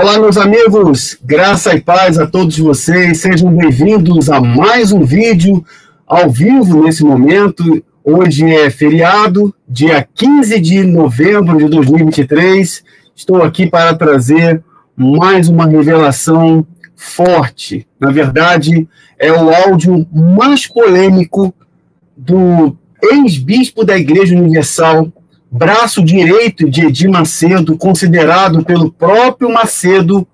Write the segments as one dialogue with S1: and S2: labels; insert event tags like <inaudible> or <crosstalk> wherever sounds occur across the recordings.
S1: Olá, meus amigos, graça e paz a todos vocês. Sejam bem-vindos a mais um vídeo ao vivo nesse momento. Hoje é feriado, dia 15 de novembro de 2023. Estou aqui para trazer mais uma revelação forte. Na verdade, é o áudio mais polêmico do ex-bispo da Igreja Universal braço direito de Edir Macedo, considerado pelo próprio Macedo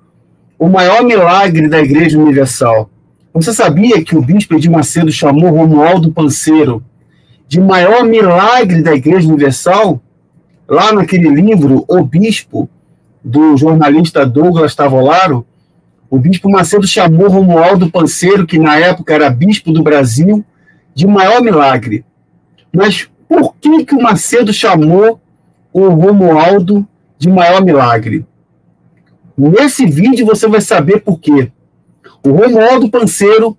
S1: o maior milagre da Igreja Universal. Você sabia que o bispo Edir Macedo chamou Romualdo Panceiro de maior milagre da Igreja Universal? Lá naquele livro, O Bispo, do jornalista Douglas Tavolaro, o bispo Macedo chamou Romualdo Panceiro, que na época era bispo do Brasil, de maior milagre. Mas por que, que o Macedo chamou o Romualdo de maior milagre? Nesse vídeo você vai saber por quê. O Romualdo Panceiro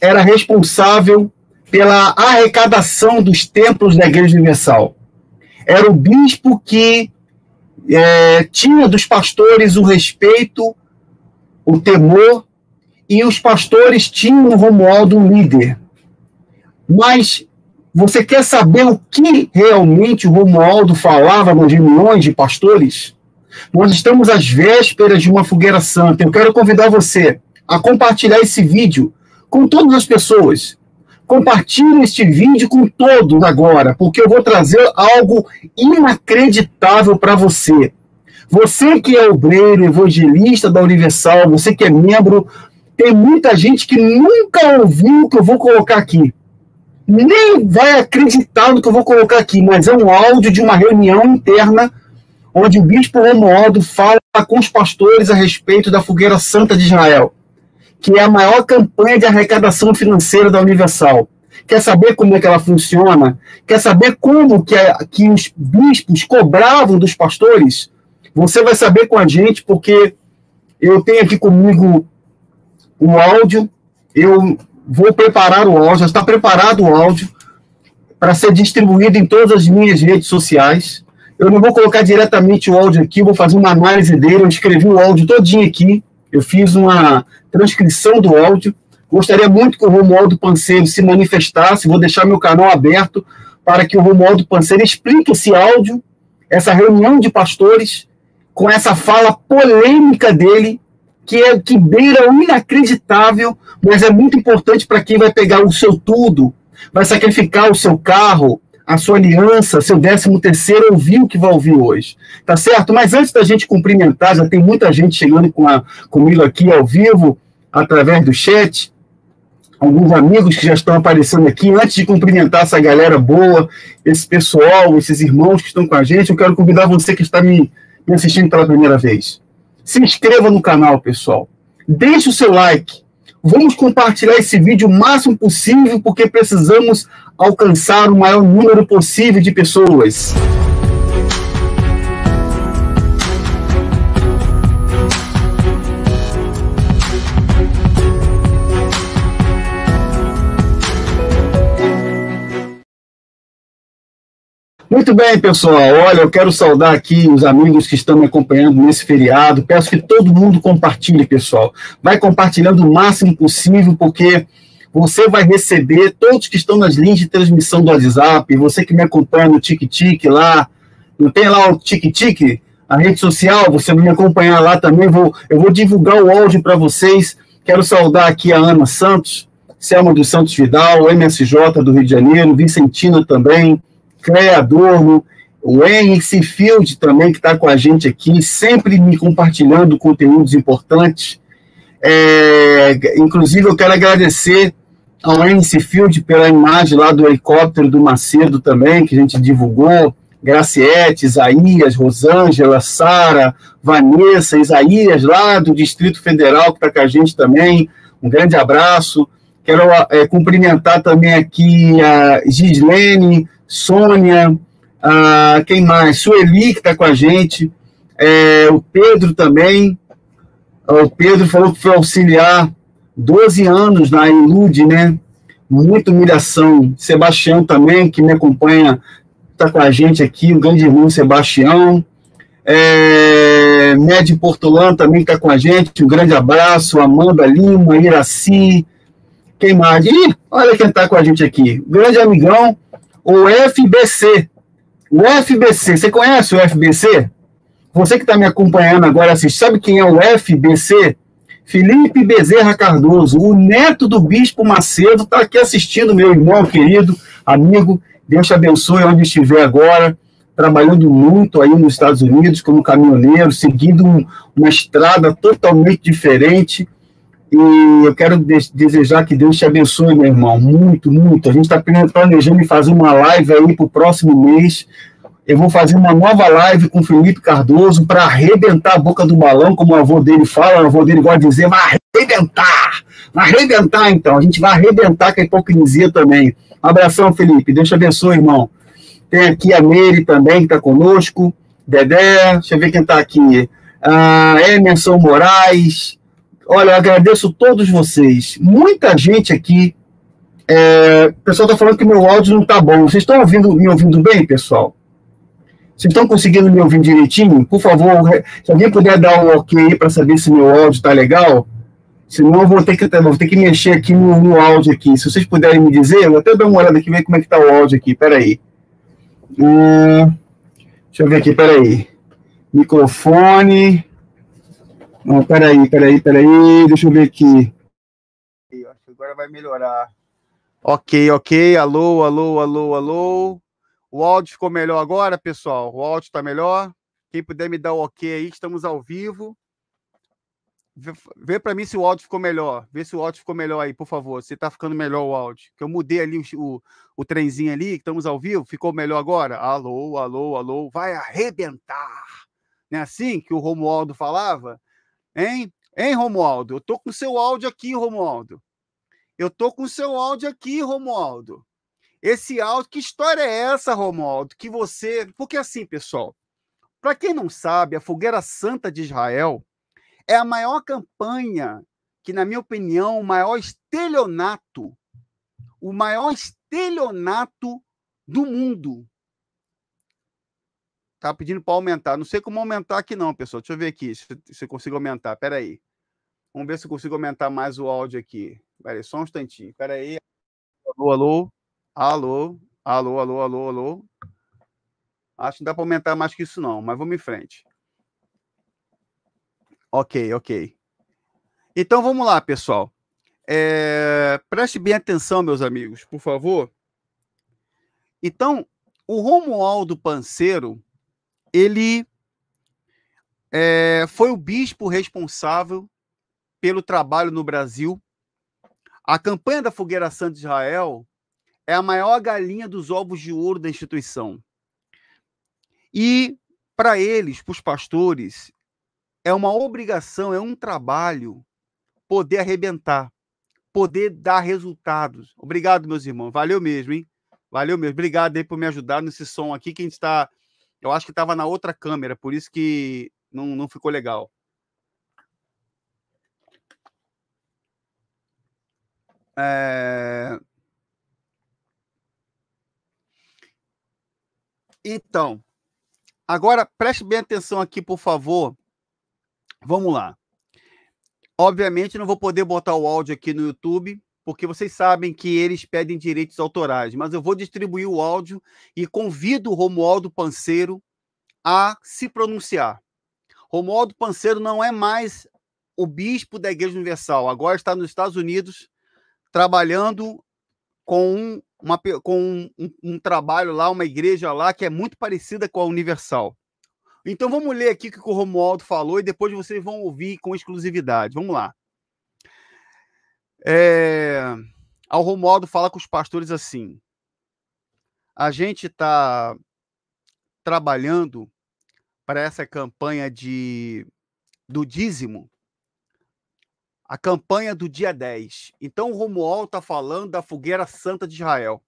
S1: era responsável pela arrecadação dos templos da Igreja Universal. Era o bispo que é, tinha dos pastores o respeito, o temor, e os pastores tinham o Romualdo um líder. Mas você quer saber o que realmente o Romualdo falava nas reuniões de pastores? Nós estamos às vésperas de uma fogueira santa. Eu quero convidar você a compartilhar esse vídeo com todas as pessoas. Compartilhe este vídeo com todos agora, porque eu vou trazer algo inacreditável para você. Você que é obreiro, evangelista da Universal, você que é membro, tem muita gente que nunca ouviu o que eu vou colocar aqui nem vai acreditar no que eu vou colocar aqui, mas é um áudio de uma reunião interna onde o bispo Romualdo fala com os pastores a respeito da Fogueira Santa de Israel, que é a maior campanha de arrecadação financeira da Universal. Quer saber como é que ela funciona? Quer saber como que, é que os bispos cobravam dos pastores? Você vai saber com a gente, porque eu tenho aqui comigo o áudio. Eu Vou preparar o áudio, está preparado o áudio para ser distribuído em todas as minhas redes sociais. Eu não vou colocar diretamente o áudio aqui, vou fazer uma análise dele. Eu escrevi o áudio todinho aqui, eu fiz uma transcrição do áudio. Gostaria muito que o Romualdo Panceiro se manifestasse. Vou deixar meu canal aberto para que o Romualdo Panceiro explique esse áudio, essa reunião de pastores, com essa fala polêmica dele, que é que beira o inacreditável, mas é muito importante para quem vai pegar o seu tudo, vai sacrificar o seu carro, a sua aliança, seu décimo terceiro, ouvir o que vai ouvir hoje. Tá certo? Mas antes da gente cumprimentar, já tem muita gente chegando com a, comigo aqui ao vivo, através do chat. Alguns amigos que já estão aparecendo aqui. Antes de cumprimentar essa galera boa, esse pessoal, esses irmãos que estão com a gente, eu quero convidar você que está me, me assistindo pela primeira vez. Se inscreva no canal, pessoal. Deixe o seu like. Vamos compartilhar esse vídeo o máximo possível, porque precisamos alcançar o maior número possível de pessoas. Muito bem, pessoal. Olha, eu quero saudar aqui os amigos que estão me acompanhando nesse feriado. Peço que todo mundo compartilhe, pessoal. Vai compartilhando o máximo possível, porque você vai receber todos que estão nas linhas de transmissão do WhatsApp, você que me acompanha no TikTok lá, não tem lá o TikTok, a rede social, você vai me acompanhar lá também, vou, eu vou divulgar o áudio para vocês. Quero saudar aqui a Ana Santos, Selma dos Santos Vidal, MSJ do Rio de Janeiro, Vicentina também, Cleia Adorno, o Henrique Field também, que está com a gente aqui, sempre me compartilhando conteúdos importantes. É, inclusive, eu quero agradecer ao Henrique Field pela imagem lá do helicóptero do Macedo também, que a gente divulgou. Graciete, Isaías, Rosângela, Sara, Vanessa, Isaías, lá do Distrito Federal, que está com a gente também. Um grande abraço. Quero ah, é, cumprimentar também aqui a Gislene, Sônia, a, ah, quem mais? Sueli, que está com a gente, é, o Pedro também. Ah, o Pedro falou que foi auxiliar 12 anos na Ilude, né? Muita humilhação. Sebastião também, que me acompanha, está com a gente aqui, o grande irmão Sebastião. É, Med também está com a gente, um grande abraço, Amanda Lima, Iraci, queimado. Ih, olha quem está com a gente aqui. Grande amigão, o FBC. O FBC, você conhece o FBC? Você que está me acompanhando agora, sabe quem é o FBC? Felipe Bezerra Cardoso, o neto do Bispo Macedo, está aqui assistindo, meu irmão querido, amigo. Deus te abençoe onde estiver agora, trabalhando muito aí nos Estados Unidos como caminhoneiro, seguindo um, uma estrada totalmente diferente e eu quero desejar que Deus te abençoe, meu irmão, muito, muito. A gente está planejando fazer uma live aí para o próximo mês. Eu vou fazer uma nova live com o Felipe Cardoso para arrebentar a boca do balão, como o avô dele fala, o avô dele gosta de dizer, vai arrebentar! Vai arrebentar, então. A gente vai arrebentar com a hipocrisia também. Um abração, Felipe. Deus te abençoe, irmão. Tem aqui a Meire também, que está conosco. Dedé, deixa eu ver quem está aqui. Ah, Emerson Moraes, Olha, eu agradeço todos vocês. Muita gente aqui. É, o pessoal está falando que meu áudio não está bom. Vocês estão ouvindo, me ouvindo bem, pessoal? Vocês estão conseguindo me ouvir direitinho? Por favor, se alguém puder dar um ok para saber se meu áudio está legal. Senão eu vou ter que, vou ter que mexer aqui no, no, áudio aqui. Se vocês puderem me dizer, eu vou até dar uma olhada aqui, ver como é que está o áudio aqui. Peraí. Hum, deixa eu ver aqui, peraí. Microfone. Não, ah, peraí, peraí, peraí, deixa eu ver aqui. Eu acho que agora vai melhorar. Ok, ok, alô, alô, alô, alô. O áudio ficou melhor agora, pessoal? O áudio está melhor? Quem puder me dar o ok aí, estamos ao vivo. Vê, vê para mim se o áudio ficou melhor. Vê se o áudio ficou melhor aí, por favor. Se está ficando melhor o áudio. Que eu mudei ali o, o, o trenzinho ali, estamos ao vivo. Ficou melhor agora? Alô, alô, alô. Vai arrebentar. Não é assim que o Romualdo falava? Hein? Hein, Romualdo? Eu tô com seu áudio aqui, Romualdo. Eu tô com seu áudio aqui, Romualdo. Esse áudio, que história é essa, Romualdo? Que você. Porque assim, pessoal, para quem não sabe, a Fogueira Santa de Israel é a maior campanha, que, na minha opinião, o maior estelionato, o maior estelionato do mundo. Tá pedindo para aumentar. Não sei como aumentar aqui, não, pessoal. Deixa eu ver aqui se, se eu consigo aumentar. Pera aí. Vamos ver se eu consigo aumentar mais o áudio aqui. Peraí, só um instantinho. Pera aí. Alô, alô. Alô, alô, alô, alô, alô. Acho que não dá para aumentar mais que isso, não, mas vamos em frente. Ok, ok. Então vamos lá, pessoal. É... Preste bem atenção, meus amigos, por favor. Então, o Romualdo Panceiro, ele é, foi o bispo responsável pelo trabalho no Brasil. A campanha da Fogueira Santa de Israel é a maior galinha dos ovos de ouro da instituição. E para eles, para os pastores, é uma obrigação, é um trabalho poder arrebentar, poder dar resultados. Obrigado, meus irmãos. Valeu mesmo, hein? Valeu mesmo. Obrigado aí por me ajudar nesse som aqui que a gente está eu acho que estava na outra câmera, por isso que não, não ficou legal. É... Então, agora preste bem atenção aqui, por favor. Vamos lá. Obviamente, não vou poder botar o áudio aqui no YouTube, porque vocês sabem que eles pedem direitos autorais, mas eu vou distribuir o áudio e convido o Romualdo Panceiro a se pronunciar. Romualdo Panceiro não é mais o bispo da Igreja Universal, agora está nos Estados Unidos trabalhando com, um, uma, com um, um, trabalho lá, uma igreja lá que é muito parecida com a Universal. Então vamos ler aqui o que o Romualdo falou e depois vocês vão ouvir com exclusividade. Vamos lá. É, ao Romualdo fala com os pastores assim: a gente está trabalhando para essa campanha de do dízimo, a campanha do dia 10. Então o Romualdo está falando da fogueira santa de Israel.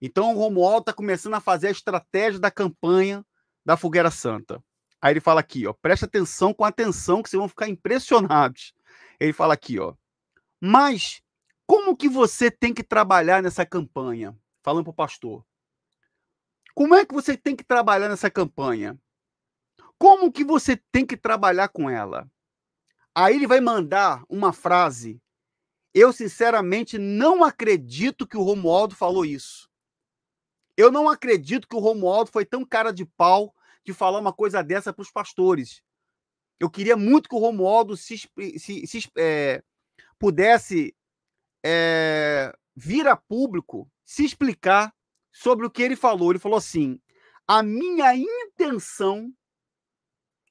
S1: Então o Romualdo está começando a fazer a estratégia da campanha da fogueira santa. Aí ele fala aqui, ó, presta atenção com atenção que vocês vão ficar impressionados. Ele fala aqui, ó, mas como que você tem que trabalhar nessa campanha? Falando para o pastor. Como é que você tem que trabalhar nessa campanha? Como que você tem que trabalhar com ela? Aí ele vai mandar uma frase. Eu, sinceramente, não acredito que o Romualdo falou isso. Eu não acredito que o Romualdo foi tão cara de pau de falar uma coisa dessa para os pastores. Eu queria muito que o Romualdo se, se, se é, pudesse é, vir a público se explicar sobre o que ele falou. Ele falou assim: a minha intenção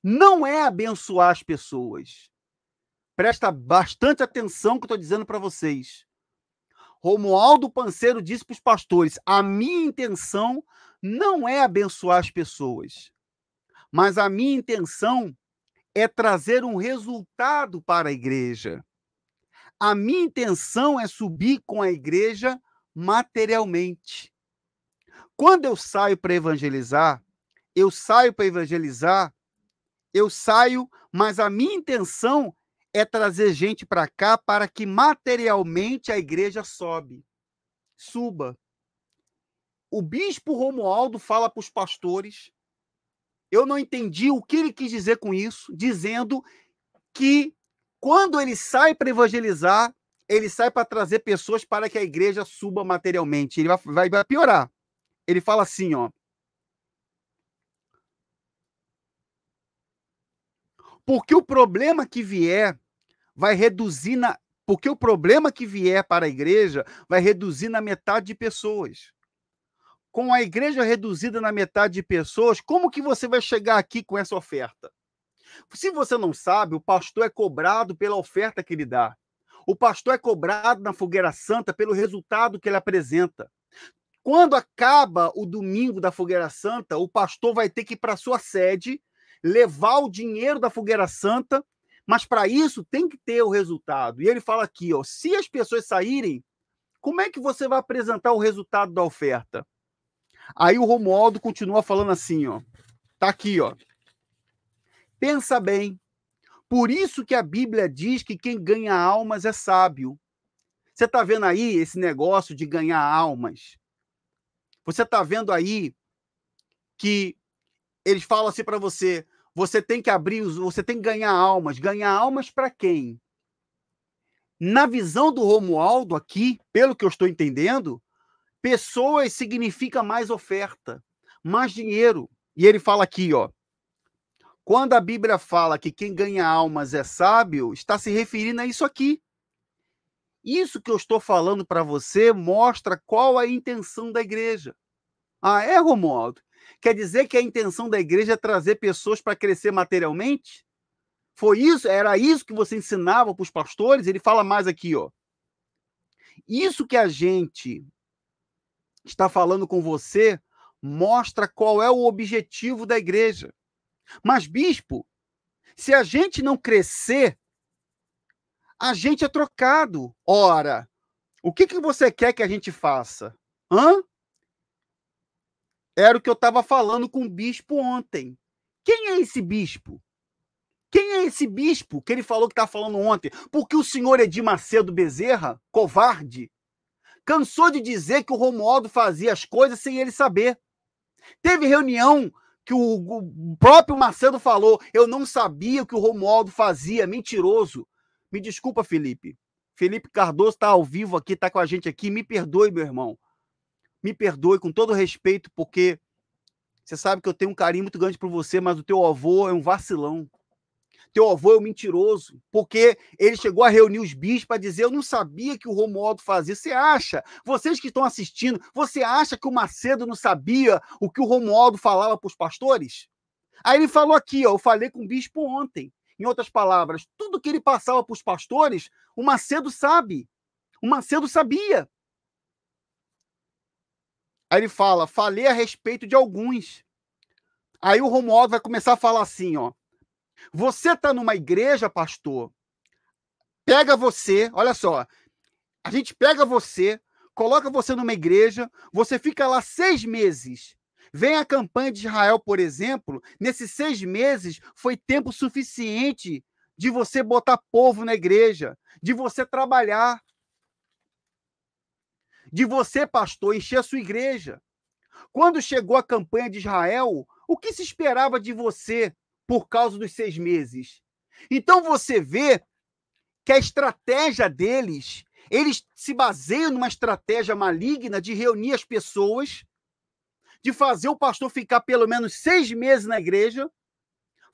S1: não é abençoar as pessoas. Presta bastante atenção que eu estou dizendo para vocês. Romualdo Panceiro disse para os pastores: a minha intenção não é abençoar as pessoas, mas a minha intenção é trazer um resultado para a igreja. A minha intenção é subir com a igreja materialmente. Quando eu saio para evangelizar, eu saio para evangelizar, eu saio, mas a minha intenção é trazer gente para cá para que materialmente a igreja sobe, suba. O bispo Romualdo fala para os pastores. Eu não entendi o que ele quis dizer com isso, dizendo que quando ele sai para evangelizar, ele sai para trazer pessoas para que a igreja suba materialmente. Ele vai, vai, vai piorar. Ele fala assim, ó. Porque o problema que vier vai reduzir na. Porque o problema que vier para a igreja vai reduzir na metade de pessoas. Com a igreja reduzida na metade de pessoas, como que você vai chegar aqui com essa oferta? Se você não sabe, o pastor é cobrado pela oferta que ele dá. O pastor é cobrado na fogueira santa pelo resultado que ele apresenta. Quando acaba o domingo da fogueira santa, o pastor vai ter que ir para sua sede, levar o dinheiro da fogueira santa, mas para isso tem que ter o resultado. E ele fala aqui, ó, se as pessoas saírem, como é que você vai apresentar o resultado da oferta? Aí o Romualdo continua falando assim, ó. Tá aqui, ó. Pensa bem. Por isso que a Bíblia diz que quem ganha almas é sábio. Você está vendo aí esse negócio de ganhar almas? Você está vendo aí que eles falam assim para você: você tem que abrir, você tem que ganhar almas. Ganhar almas para quem? Na visão do Romualdo aqui, pelo que eu estou entendendo, pessoas significa mais oferta, mais dinheiro. E ele fala aqui, ó, quando a Bíblia fala que quem ganha almas é sábio, está se referindo a isso aqui. Isso que eu estou falando para você mostra qual a intenção da igreja. Ah, é, Romualdo? Quer dizer que a intenção da igreja é trazer pessoas para crescer materialmente? Foi isso? Era isso que você ensinava para os pastores? Ele fala mais aqui, ó. Isso que a gente está falando com você mostra qual é o objetivo da igreja. Mas, bispo, se a gente não crescer, a gente é trocado. Ora, o que, que você quer que a gente faça? Hã? Era o que eu estava falando com o bispo ontem. Quem é esse bispo? Quem é esse bispo que ele falou que está falando ontem? Porque o senhor Edir Macedo Bezerra, covarde, cansou de dizer que o Romualdo fazia as coisas sem ele saber. Teve reunião que o, próprio Marcelo falou. Eu não sabia o que o Romualdo fazia, mentiroso. Me desculpa, Felipe. Felipe Cardoso está ao vivo aqui, está com a gente aqui. Me perdoe, meu irmão. Me perdoe com todo respeito, porque você sabe que eu tenho um carinho muito grande por você, mas o teu avô é um vacilão teu avô é um mentiroso, porque ele chegou a reunir os bispos para dizer: Eu não sabia que o Romualdo fazia. Você acha? Vocês que estão assistindo, você acha que o Macedo não sabia o que o Romualdo falava para os pastores? Aí ele falou aqui: ó, Eu falei com o bispo ontem. Em outras palavras, tudo que ele passava para os pastores, o Macedo sabe. O Macedo sabia. Aí ele fala: Falei a respeito de alguns. Aí o Romualdo vai começar a falar assim, ó. Você está numa igreja, pastor, pega você, olha só, a gente pega você, coloca você numa igreja, você fica lá seis meses. Vem a campanha de Israel, por exemplo, nesses seis meses foi tempo suficiente de você botar povo na igreja, de você trabalhar, de você, pastor, encher a sua igreja. Quando chegou a campanha de Israel, o que se esperava de você por causa dos seis meses. Então você vê que a estratégia deles, eles se baseiam numa estratégia maligna de reunir as pessoas, de fazer o pastor ficar pelo menos seis meses na igreja,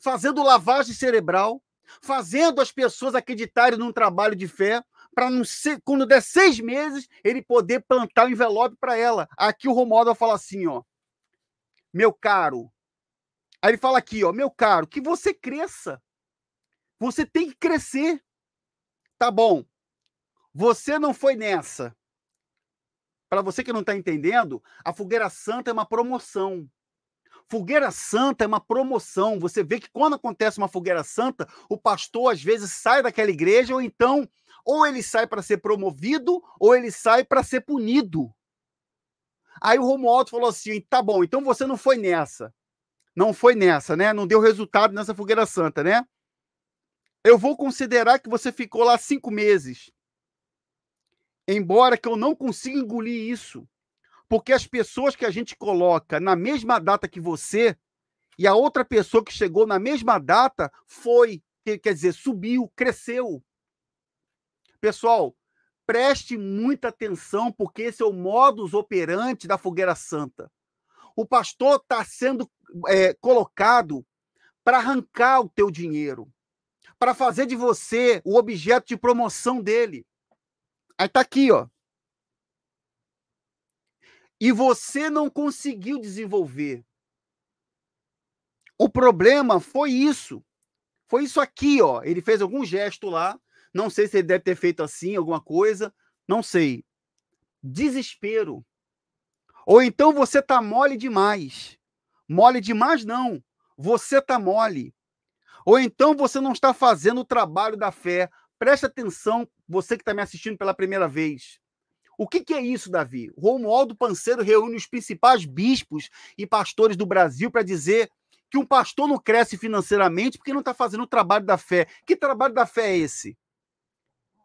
S1: fazendo lavagem cerebral, fazendo as pessoas acreditarem num trabalho de fé, para não ser, quando der seis meses, ele poder plantar o um envelope para ela. Aqui o Romualdo vai falar assim, ó. Meu caro, Aí ele fala aqui, ó, meu caro, que você cresça. Você tem que crescer. Tá bom. Você não foi nessa. Para você que não está entendendo, a fogueira santa é uma promoção. Fogueira santa é uma promoção. Você vê que quando acontece uma fogueira santa, o pastor às vezes sai daquela igreja ou então ou ele sai para ser promovido ou ele sai para ser punido. Aí o Romualdo falou assim: "Tá bom, então você não foi nessa. Não foi nessa, né? Não deu resultado nessa fogueira santa, né? Eu vou considerar que você ficou lá cinco meses. Embora que eu não consiga engolir isso. Porque as pessoas que a gente coloca na mesma data que você e a outra pessoa que chegou na mesma data foi, quer dizer, subiu, cresceu. Pessoal, preste muita atenção, porque esse é o modus operandi da fogueira santa. O pastor está sendo é, colocado para arrancar o teu dinheiro, para fazer de você o objeto de promoção dele. Aí está aqui, ó. E você não conseguiu desenvolver. O problema foi isso. Foi isso aqui, ó. Ele fez algum gesto lá. Não sei se ele deve ter feito assim, alguma coisa. Não sei. Desespero. Ou então você tá mole demais. Mole demais, não. Você tá mole. Ou então você não está fazendo o trabalho da fé. Preste atenção, você que está me assistindo pela primeira vez. O que, que, é isso, Davi? Romualdo Panceiro reúne os principais bispos e pastores do Brasil para dizer que um pastor não cresce financeiramente porque não está fazendo o trabalho da fé. Que trabalho da fé é esse?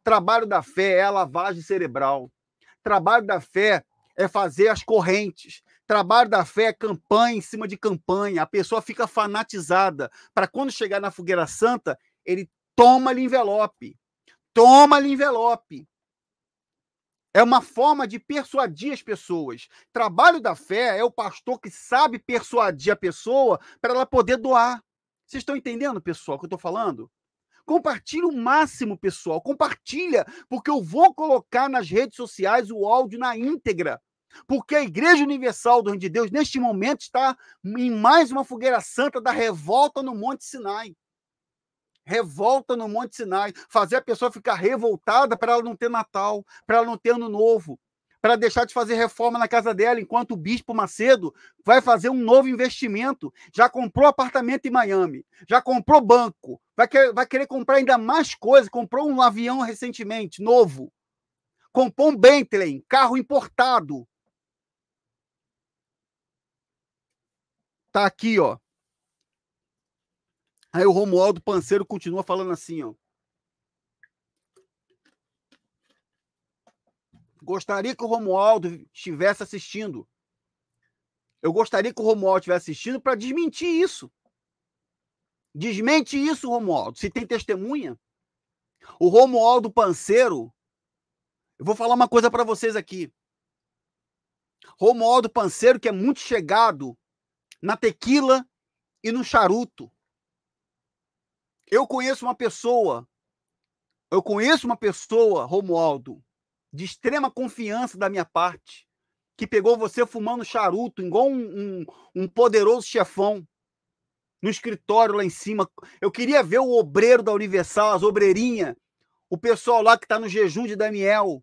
S1: Trabalho da fé é a lavagem cerebral. Trabalho da fé é fazer as correntes. Trabalho da fé é campanha em cima de campanha. A pessoa fica fanatizada para quando chegar na fogueira santa, ele toma-lhe envelope. Toma-lhe envelope. É uma forma de persuadir as pessoas. Trabalho da fé é o pastor que sabe persuadir a pessoa para ela poder doar. Vocês estão entendendo, pessoal, o que eu estou falando? Compartilha o máximo, pessoal. Compartilha, porque eu vou colocar nas redes sociais o áudio na íntegra. Porque a Igreja Universal do Reino de Deus, neste momento, está em mais uma fogueira santa da revolta no Monte Sinai. Revolta no Monte Sinai. Fazer a pessoa ficar revoltada para ela não ter Natal, para ela não ter Ano Novo, para deixar de fazer reforma na casa dela, enquanto o Bispo Macedo vai fazer um novo investimento. Já comprou apartamento em Miami, já comprou banco, vai vai querer comprar ainda mais coisas, comprou um avião recentemente, novo. Comprou um Bentley, carro importado Tá aqui, ó. Aí o Romualdo Panceiro continua falando assim, ó. Gostaria que o Romualdo estivesse assistindo. Eu gostaria que o Romualdo estivesse assistindo para desmentir isso. Desmente isso, Romualdo. Se tem testemunha, o Romualdo Panceiro. Eu vou falar uma coisa para vocês aqui. Romualdo Panceiro, que é muito chegado na tequila e no charuto. Eu conheço uma pessoa, eu conheço uma pessoa, Romualdo, de extrema confiança da minha parte, que pegou você fumando charuto, igual um, um, um poderoso chefão, no escritório lá em cima. Eu queria ver o obreiro da Universal, as obreirinhas, o pessoal lá que está no jejum de Daniel,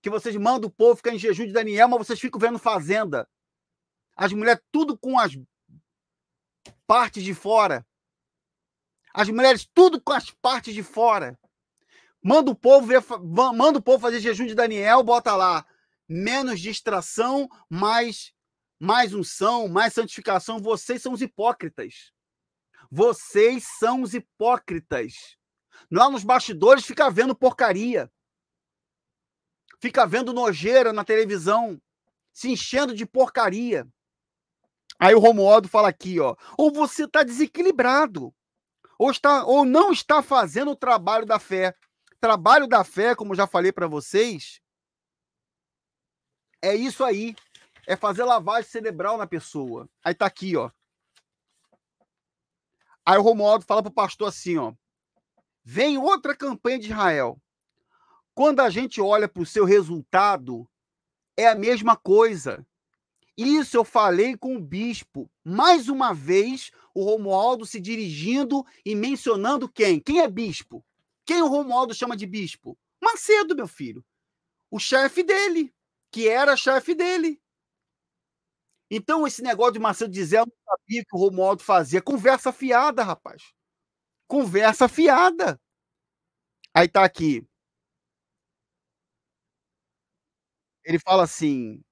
S1: que vocês mandam o povo ficar em jejum de Daniel, mas vocês ficam vendo fazenda. As mulheres tudo com as partes de fora. As mulheres, tudo com as partes de fora. Manda o povo, ver, manda o povo fazer jejum de Daniel, bota lá. Menos distração, mais, mais unção, mais santificação. Vocês são os hipócritas. Vocês são os hipócritas. Lá nos bastidores fica vendo porcaria. Fica vendo nojeira na televisão, se enchendo de porcaria. Aí o Romualdo fala aqui, ó. Ou você está desequilibrado, ou, está, ou não está fazendo o trabalho da fé. Trabalho da fé, como já falei para vocês, é isso aí. É fazer lavagem cerebral na pessoa. Aí tá aqui, ó. Aí o Romualdo fala pro pastor assim, ó. Vem outra campanha de Israel. Quando a gente olha pro seu resultado, é a mesma coisa. Isso eu falei com o bispo. Mais uma vez, o Romualdo se dirigindo e mencionando quem? Quem é bispo? Quem o Romualdo chama de bispo? Macedo, meu filho. O chefe dele, que era chefe dele. Então, esse negócio de Macedo dizer, eu não sabia que o Romualdo fazia. Conversa fiada, rapaz. Conversa fiada. Aí tá aqui. Ele fala assim: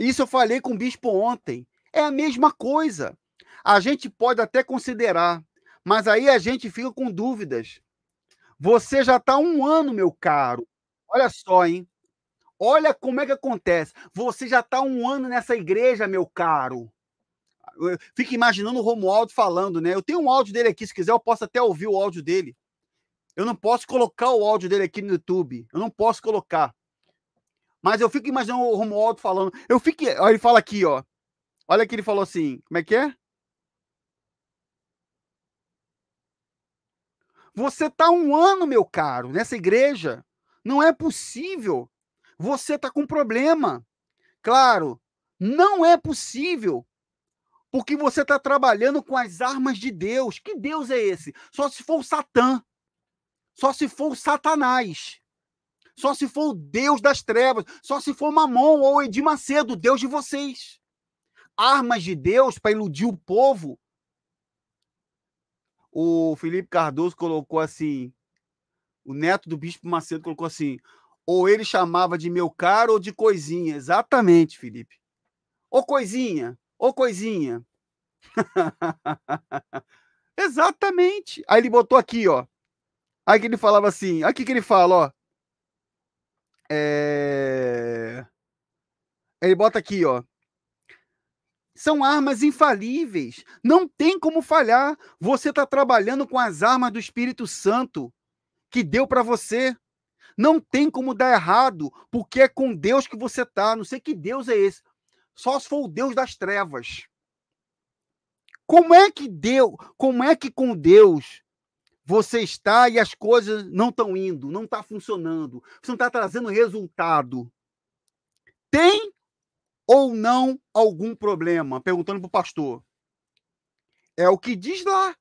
S1: isso eu falei com o bispo ontem. É a mesma coisa. A gente pode até considerar, mas aí a gente fica com dúvidas. Você já está um ano, meu caro. Olha só, hein? Olha como é que acontece. Você já está um ano nessa igreja, meu caro. Fica imaginando o Romualdo falando, né? Eu tenho um áudio dele aqui, se quiser, eu posso até ouvir o áudio dele. Eu não posso colocar o áudio dele aqui no YouTube. Eu não posso colocar. Mas eu fico imaginando o Romualdo falando. Eu fico. Olha ele fala aqui, ó. Olha que ele falou assim. Como é que é? Você está um ano, meu caro, nessa igreja. Não é possível. Você está com problema. Claro, não é possível. Porque você está trabalhando com as armas de Deus. Que Deus é esse? Só se for o Satã. Só se for o Satanás. Só se for o Deus das trevas. Só se for Mamon ou Edir Macedo, Deus de vocês. Armas de Deus para iludir o povo. O Felipe Cardoso colocou assim: o neto do Bispo Macedo colocou assim: ou ele chamava de meu caro ou de coisinha. Exatamente, Felipe. Ou coisinha, ou coisinha. <laughs> Exatamente. Aí ele botou aqui, ó. Aí que ele falava assim, aqui que ele fala, ó. É... Ele bota aqui, ó. São armas infalíveis. Não tem como falhar. Você está trabalhando com as armas do Espírito Santo que deu para você. Não tem como dar errado, porque é com Deus que você tá. Não sei que Deus é esse. Só se for o Deus das trevas. Como é que deu? Como é que com Deus você está e as coisas não estão indo, não está funcionando, você não está trazendo resultado. Tem ou não algum problema? Perguntando para o pastor. É o que diz lá.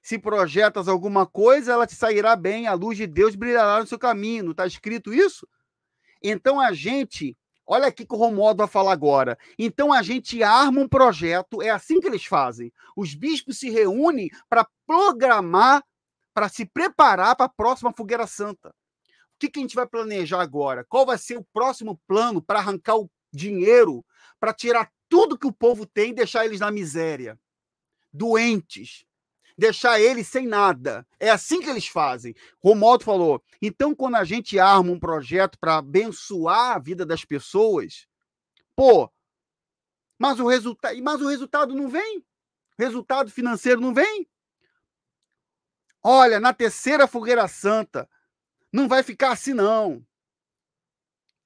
S1: Se projetas alguma coisa, ela te sairá bem, a luz de Deus brilhará no seu caminho. Está escrito isso? Então a gente Olha aqui que o Romodo vai falar agora. Então a gente arma um projeto, é assim que eles fazem. Os bispos se reúnem para programar para se preparar para a próxima fogueira santa. O que, que a gente vai planejar agora? Qual vai ser o próximo plano para arrancar o dinheiro, para tirar tudo que o povo tem e deixar eles na miséria? Doentes, deixar eles sem nada. É assim que eles fazem. Romualdo falou: então, quando a gente arma um projeto para abençoar a vida das pessoas, pô, mas o, resulta mas o resultado não vem? Resultado financeiro não vem? Olha, na terceira fogueira santa, não vai ficar assim, não.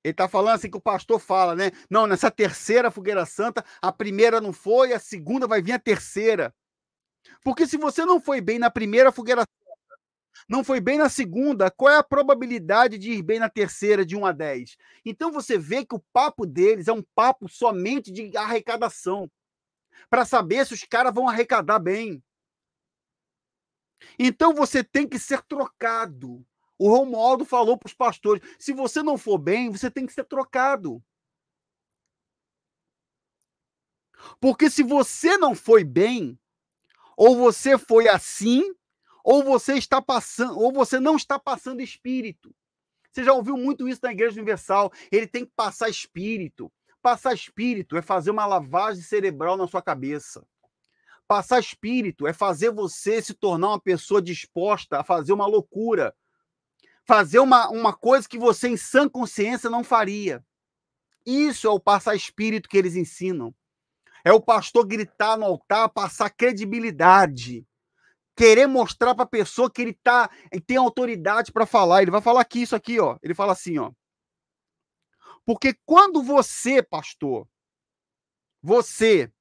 S1: Ele está falando assim que o pastor fala, né? Não, nessa terceira fogueira santa, a primeira não foi, a segunda vai vir a terceira. Porque se você não foi bem na primeira fogueira santa, não foi bem na segunda, qual é a probabilidade de ir bem na terceira, de 1 a 10? Então você vê que o papo deles é um papo somente de arrecadação para saber se os caras vão arrecadar bem. Então você tem que ser trocado. O Romualdo falou para os pastores: se você não for bem, você tem que ser trocado. Porque se você não foi bem, ou você foi assim, ou você está passando, ou você não está passando espírito. Você já ouviu muito isso na Igreja Universal. Ele tem que passar espírito. Passar espírito é fazer uma lavagem cerebral na sua cabeça. Passar espírito é fazer você se tornar uma pessoa disposta a fazer uma loucura, fazer uma, uma coisa que você em sã consciência não faria. Isso é o passar espírito que eles ensinam. É o pastor gritar no altar, passar credibilidade. Querer mostrar para a pessoa que ele tá, e tem autoridade para falar. Ele vai falar aqui isso aqui, ó. Ele fala assim, ó. Porque quando você, pastor, você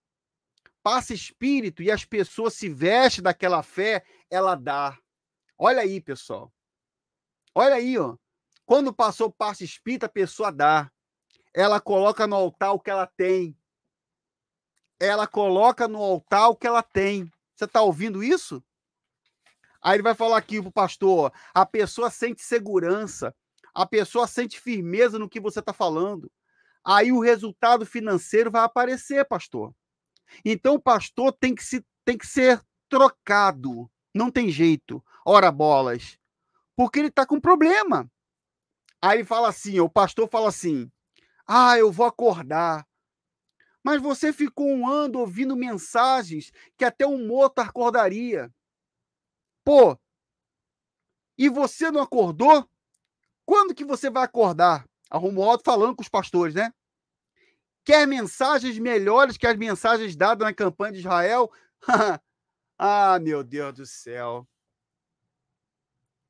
S1: passa espírito e as pessoas se vestem daquela fé, ela dá. Olha aí, pessoal. Olha aí, ó. Quando passou passa espírito, a pessoa dá. Ela coloca no altar o que ela tem. Ela coloca no altar o que ela tem. Você está ouvindo isso? Aí ele vai falar aqui pro pastor, a pessoa sente segurança, a pessoa sente firmeza no que você está falando. Aí o resultado financeiro vai aparecer, pastor. Então o pastor tem que, se, tem que ser trocado. Não tem jeito. Ora bolas. Porque ele está com problema. Aí fala assim, o pastor fala assim: "Ah, eu vou acordar". Mas você ficou um ano ouvindo mensagens que até um morto acordaria. Pô, e você não acordou? Quando que você vai acordar? Arrumou outro falando com os pastores, né? Quer mensagens melhores que as mensagens dadas na campanha de Israel? <laughs> ah, meu Deus do céu.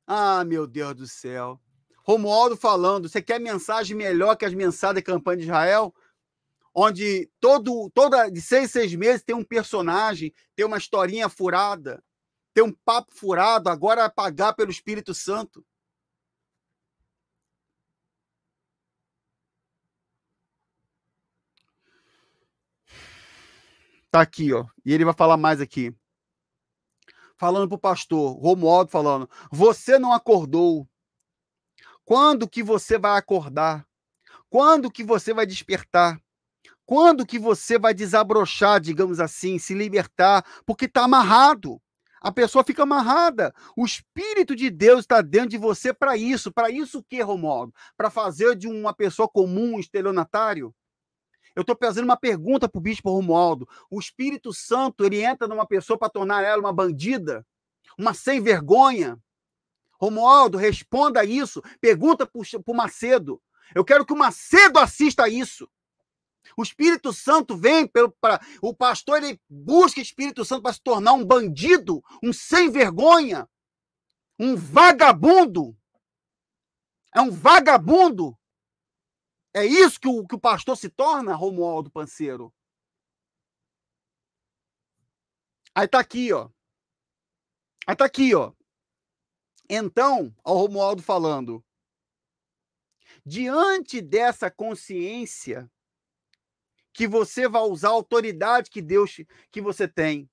S1: Ah, meu Deus do céu. Romualdo falando, você quer mensagem melhor que as mensagens da campanha de Israel? Onde todo, toda, de seis, seis meses tem um personagem, tem uma historinha furada, tem um papo furado, agora é pagar pelo Espírito Santo. Tá aqui, ó. E ele vai falar mais aqui. Falando pro pastor, Romualdo falando: Você não acordou. Quando que você vai acordar? Quando que você vai despertar? Quando que você vai desabrochar, digamos assim, se libertar? Porque tá amarrado. A pessoa fica amarrada. O Espírito de Deus está dentro de você para isso. Para isso o que, Romualdo? Para fazer de uma pessoa comum um estelionatário? Eu estou fazendo uma pergunta para o bispo Romualdo. O Espírito Santo, ele entra numa pessoa para tornar ela uma bandida? Uma sem vergonha? Romualdo, responda isso. Pergunta para o Macedo. Eu quero que o Macedo assista a isso. O Espírito Santo vem para o pastor ele busca o Espírito Santo para se tornar um bandido, um sem vergonha, um vagabundo. É um vagabundo é isso que o, que o pastor se torna, Romualdo Panceiro? Aí tá aqui, ó. Aí tá aqui, ó. Então, ao Romualdo falando, diante dessa consciência que você vai usar a autoridade que Deus que você tem.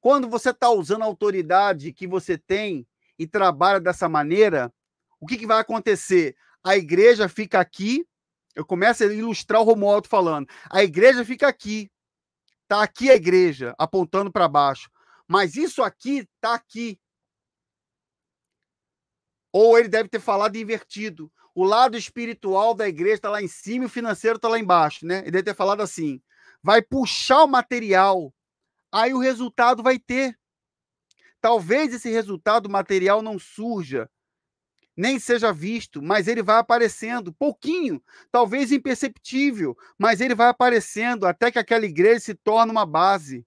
S1: Quando você está usando a autoridade que você tem e trabalha dessa maneira, o que, que vai acontecer? A igreja fica aqui eu começo a ilustrar o Romualdo falando. A igreja fica aqui. Tá aqui a igreja, apontando para baixo. Mas isso aqui tá aqui. Ou ele deve ter falado invertido. O lado espiritual da igreja está lá em cima e o financeiro está lá embaixo, né? Ele deve ter falado assim: vai puxar o material, aí o resultado vai ter. Talvez esse resultado material não surja, nem seja visto, mas ele vai aparecendo, pouquinho, talvez imperceptível, mas ele vai aparecendo até que aquela igreja se torne uma base.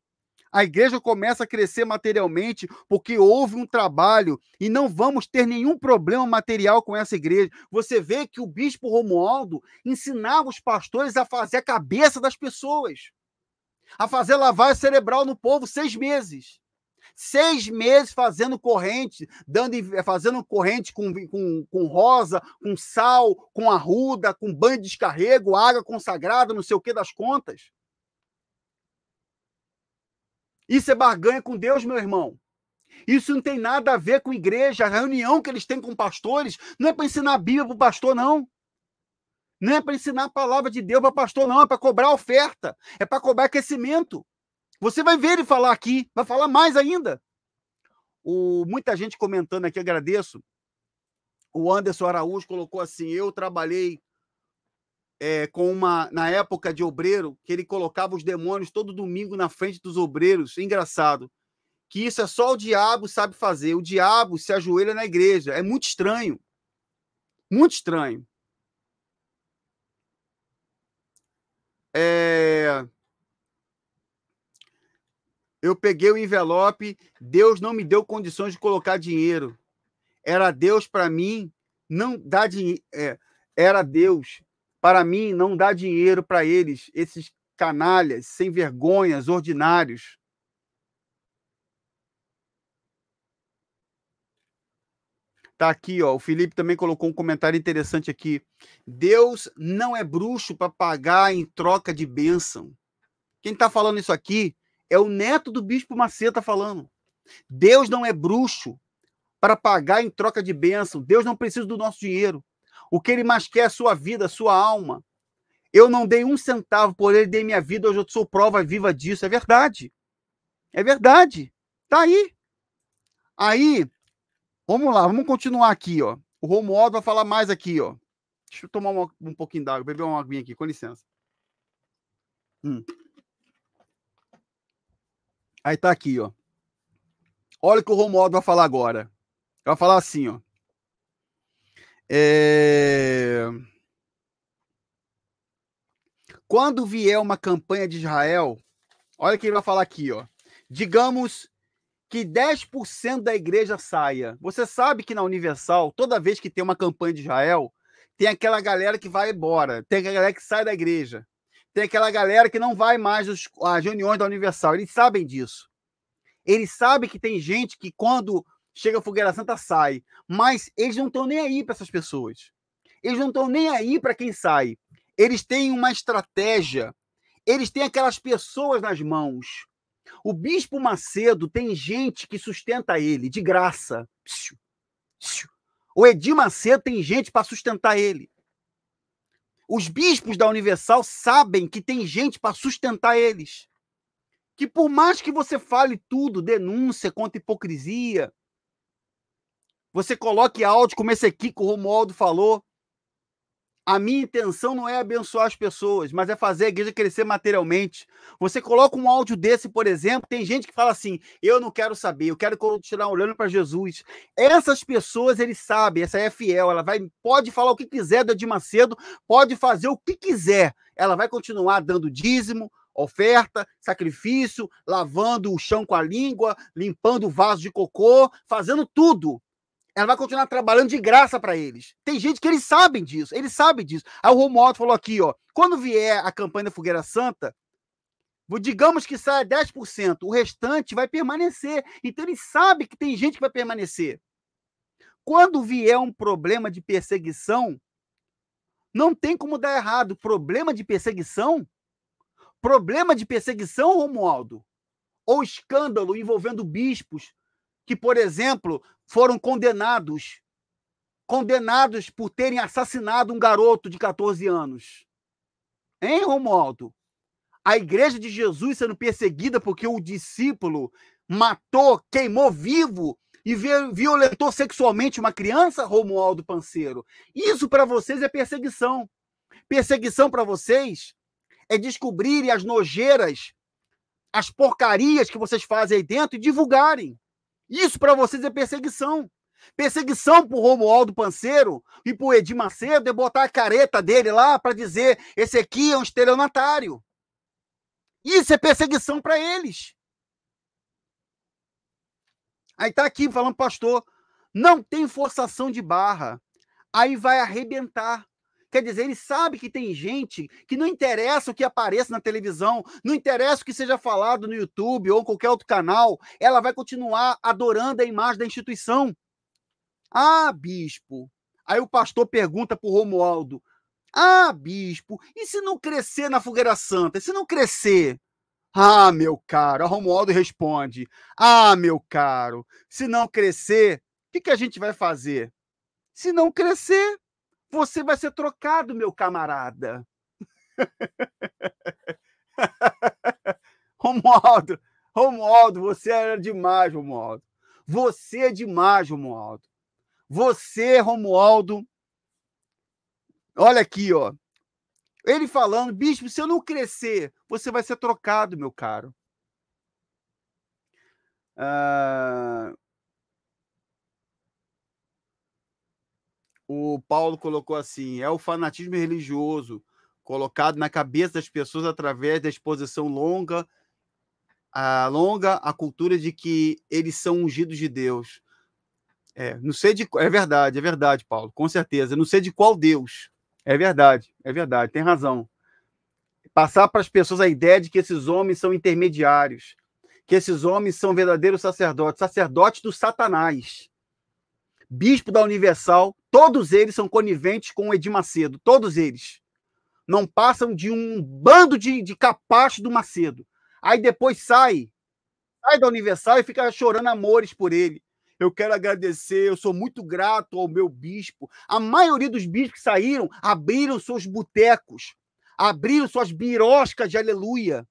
S1: A igreja começa a crescer materialmente porque houve um trabalho e não vamos ter nenhum problema material com essa igreja. Você vê que o bispo Romualdo ensinava os pastores a fazer a cabeça das pessoas, a fazer lavagem cerebral no povo seis meses seis meses fazendo corrente, dando, eh, fazendo corrente com, com, com rosa, com sal, com arruda, com banho de descarrego, água consagrada, não sei o que das contas. Isso é barganha com Deus, meu irmão. Isso não tem nada a ver com igreja. A reunião que eles têm com pastores não é para ensinar a Bíblia para o pastor, não. Não é para ensinar a palavra de Deus para pastor, não. É para cobrar oferta. É para cobrar aquecimento. Você vai ver ele falar aqui, vai falar mais ainda. O, muita gente comentando aqui, agradeço. O Anderson Araújo colocou assim: eu trabalhei é, com uma. na época de obreiro, que ele colocava os demônios todo domingo na frente dos obreiros. Engraçado. Que isso é só o diabo sabe fazer. O diabo se ajoelha na igreja. É muito estranho. Muito estranho. É... Eu peguei o envelope, Deus não me deu condições de colocar dinheiro. Era Deus para mim não dar dinheiro. É, era Deus para mim não dar dinheiro para eles, esses canalhas, sem vergonhas, ordinários. Tá aqui, ó. O Felipe também colocou um comentário interessante aqui. Deus não é bruxo para pagar em troca de bênção. Quem está falando isso aqui é o neto do bispo Maceta tá falando. Deus não é bruxo para pagar em troca de bênção. Deus não precisa do nosso dinheiro. O que ele mais quer é a sua vida, a sua alma. Eu não dei um centavo por ele, dei minha vida, hoje eu sou prova viva disso. É verdade. É verdade. Tá aí. Aí, vamos lá, vamos continuar aqui, ó. O Romualdo vai falar mais aqui, ó. Deixa eu tomar um pouquinho d'água, beber uma aguinha aqui, com licença. Hum. Aí tá aqui, ó. Olha o que o Romualdo vai falar agora. Vai falar assim, ó. É... Quando vier uma campanha de Israel, olha o que ele vai falar aqui, ó. Digamos que 10% da igreja saia. Você sabe que na Universal, toda vez que tem uma campanha de Israel, tem aquela galera que vai embora, tem aquela galera que sai da igreja tem aquela galera que não vai mais às reuniões da Universal. Eles sabem disso. Eles sabem que tem gente que, quando chega a Fogueira Santa, sai. Mas eles não estão nem aí para essas pessoas. Eles não estão nem aí para quem sai. Eles têm uma estratégia. Eles têm aquelas pessoas nas mãos. O Bispo Macedo tem gente que sustenta ele, de graça. O Edir Macedo tem gente para sustentar ele. Os bispos da Universal sabem que tem gente para sustentar eles. Que por mais que você fale tudo, denúncia contra hipocrisia, você coloque áudio como esse aqui que o Romualdo falou, a minha intenção não é abençoar as pessoas, mas é fazer a igreja crescer materialmente. Você coloca um áudio desse, por exemplo, tem gente que fala assim: eu não quero saber, eu quero continuar olhando para Jesus. Essas pessoas, eles sabem, essa é fiel, ela vai, pode falar o que quiser do Edir Macedo, pode fazer o que quiser. Ela vai continuar dando dízimo, oferta, sacrifício, lavando o chão com a língua, limpando o vaso de cocô, fazendo tudo. Ela vai continuar trabalhando de graça para eles. Tem gente que eles sabem disso, eles sabem disso. Aí o Romualdo falou aqui, ó, quando vier a campanha da Fogueira Santa, digamos que saia 10%, o restante vai permanecer. Então ele sabe que tem gente que vai permanecer. Quando vier um problema de perseguição, não tem como dar errado. Problema de perseguição? Problema de perseguição, Romualdo? Ou escândalo envolvendo bispos? que, por exemplo, foram condenados condenados por terem assassinado um garoto de 14 anos. Hein, Romualdo? A igreja de Jesus sendo perseguida porque o discípulo matou, queimou vivo e violentou sexualmente uma criança, Romualdo Panceiro. Isso para vocês é perseguição. Perseguição para vocês é descobrirem as nojeiras, as porcarias que vocês fazem aí dentro e divulgarem. Isso para vocês é perseguição. Perseguição pro Romualdo Panceiro e pro Edir Macedo é botar a careta dele lá para dizer esse aqui é um estelionatário. Isso é perseguição para eles. Aí tá aqui falando, pastor, não tem forçação de barra. Aí vai arrebentar. Quer dizer, ele sabe que tem gente que não interessa o que apareça na televisão, não interessa o que seja falado no YouTube ou em qualquer outro canal, ela vai continuar adorando a imagem da instituição. Ah, bispo. Aí o pastor pergunta para o Romualdo: Ah, bispo, e se não crescer na Fogueira Santa? E se não crescer? Ah, meu caro. A Romualdo responde: Ah, meu caro, se não crescer, o que, que a gente vai fazer? Se não crescer, você vai ser trocado, meu camarada. <laughs> Romualdo, Romualdo, você era é demais, Romualdo. Você é demais, Romualdo. Você, Romualdo. Olha aqui, ó. Ele falando, bispo, se eu não crescer, você vai ser trocado, meu caro. Uh, o Paulo colocou assim: é o fanatismo religioso colocado na cabeça das pessoas através da exposição longa, a longa a cultura de que eles são ungidos de Deus. É, não sei de é verdade, é verdade, Paulo, com certeza. Não sei de qual Deus. É verdade, é verdade, tem razão. Passar para as pessoas a ideia de que esses homens são intermediários, que esses homens são verdadeiros sacerdotes, sacerdotes do Satanás bispo da Universal, todos eles são coniventes com o Edir Macedo, todos eles. Não passam de um bando de, de capacho do Macedo. Aí depois sai, sai da Universal e fica chorando amores por ele. Eu quero agradecer, eu sou muito grato ao meu bispo. A maioria dos bispos que saíram abriram seus botecos, abriram suas biroscas de aleluia,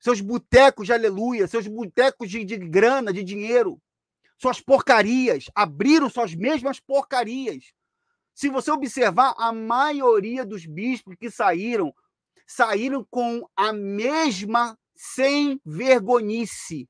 S1: seus botecos de aleluia, seus botecos de, de grana, de dinheiro suas porcarias, abriram suas mesmas porcarias. Se você observar, a maioria dos bispos que saíram, saíram com a mesma sem vergonhice.